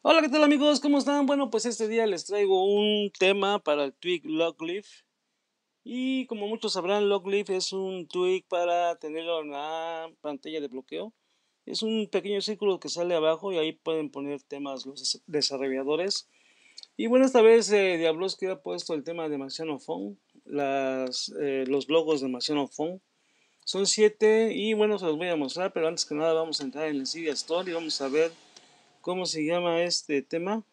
Hola, ¿qué tal amigos? ¿Cómo están? Bueno, pues este día les traigo un tema para el tweak Lockleaf. Y como muchos sabrán, Lockleaf es un tweak para tener una pantalla de bloqueo. Es un pequeño círculo que sale abajo y ahí pueden poner temas los desarrolladores. Y bueno, esta vez eh, Diablos que ha puesto el tema de Marciano Fong, las, eh, los logos de Marciano Fong. Son siete y bueno, se los voy a mostrar, pero antes que nada vamos a entrar en el CD Store y vamos a ver cómo se llama este tema.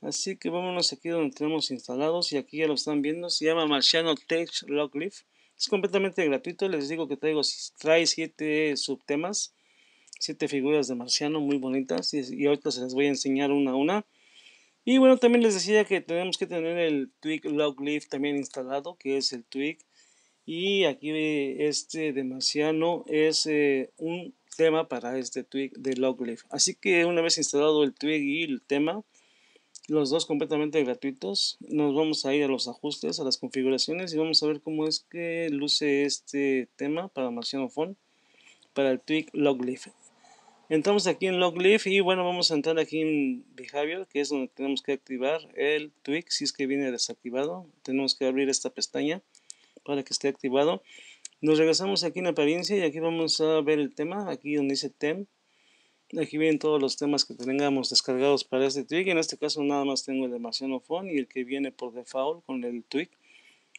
Así que vámonos aquí donde tenemos instalados y aquí ya lo están viendo. Se llama Marciano Tech Lockleaf. Es completamente gratuito. Les digo que traigo, trae 7 subtemas, 7 figuras de Marciano muy bonitas y, ahorita se las voy a enseñar una a una. Y bueno, también les decía que tenemos que tener el Twig Lockleaf también instalado, que es el Twig y aquí eh, este Marciano es eh, un tema para este tweak de LogLeaf Así que una vez instalado el tweak y el tema, los dos completamente gratuitos, nos vamos a ir a los ajustes, a las configuraciones y vamos a ver cómo es que luce este tema para Marciano Phone para el tweak LogLeaf Entramos aquí en LogLeaf y bueno, vamos a entrar aquí en Behavior, que es donde tenemos que activar el tweak si es que viene desactivado. Tenemos que abrir esta pestaña para que esté activado. Nos regresamos aquí en apariencia y aquí vamos a ver el tema, aquí donde dice tem. Aquí vienen todos los temas que tengamos descargados para este tweak. En este caso nada más tengo el de Marciano Fon y el que viene por default con el tweak.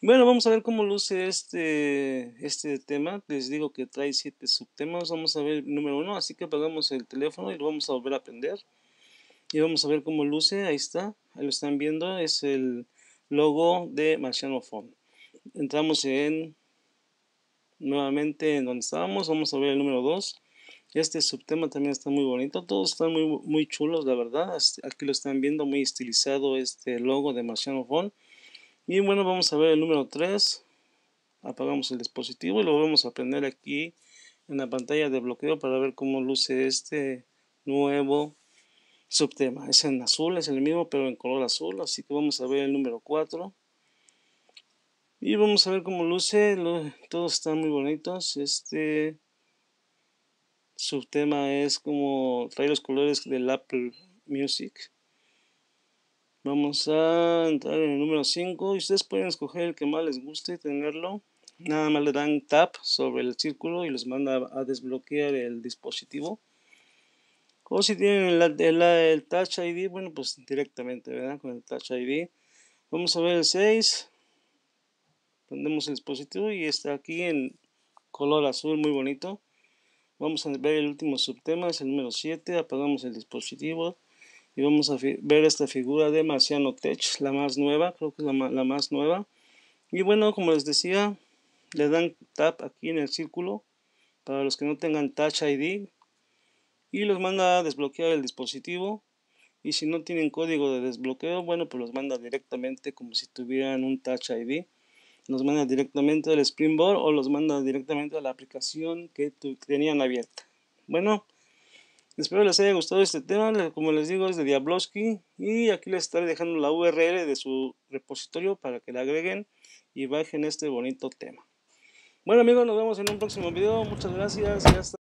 Bueno, vamos a ver cómo luce este, este tema. Les digo que trae 7 subtemas. Vamos a ver el número 1. Así que apagamos el teléfono y lo vamos a volver a prender Y vamos a ver cómo luce. Ahí está. lo están viendo. Es el logo de Marciano Fon entramos en nuevamente en donde estábamos, vamos a ver el número 2. Este subtema también está muy bonito, todos están muy, muy chulos, la verdad. Aquí lo están viendo muy estilizado este logo de Marciano Fon Y bueno, vamos a ver el número 3. Apagamos el dispositivo y lo vamos a prender aquí en la pantalla de bloqueo para ver cómo luce este nuevo subtema. Es en azul, es el mismo, pero en color azul. Así que vamos a ver el número 4. Y vamos a ver cómo luce. todos están muy bonitos. Este subtema es como trae los colores del Apple Music. Vamos a entrar en el número 5 y ustedes pueden escoger el que más les guste tenerlo. Nada más le dan tap sobre el círculo y les manda a desbloquear el dispositivo. O si tienen el, el Touch ID, bueno, pues directamente, ¿verdad? Con el Touch ID. Vamos a ver el 6 prendemos el dispositivo y está aquí en color azul muy bonito vamos a ver el último subtema es el número 7 apagamos el dispositivo y vamos a ver esta figura de Marciano Tech la más nueva creo que es la, la más nueva y bueno como les decía le dan tap aquí en el círculo para los que no tengan Touch ID y los manda a desbloquear el dispositivo y si no tienen código de desbloqueo bueno pues los manda directamente como si tuvieran un Touch ID nos manda directamente al Springboard o los manda directamente a la aplicación que tenían abierta. Bueno, espero les haya gustado este tema. Como les digo, es de Diabloski. y aquí les estaré dejando la URL de su repositorio para que la agreguen y bajen este bonito tema. Bueno amigos, nos vemos en un próximo video. Muchas gracias y hasta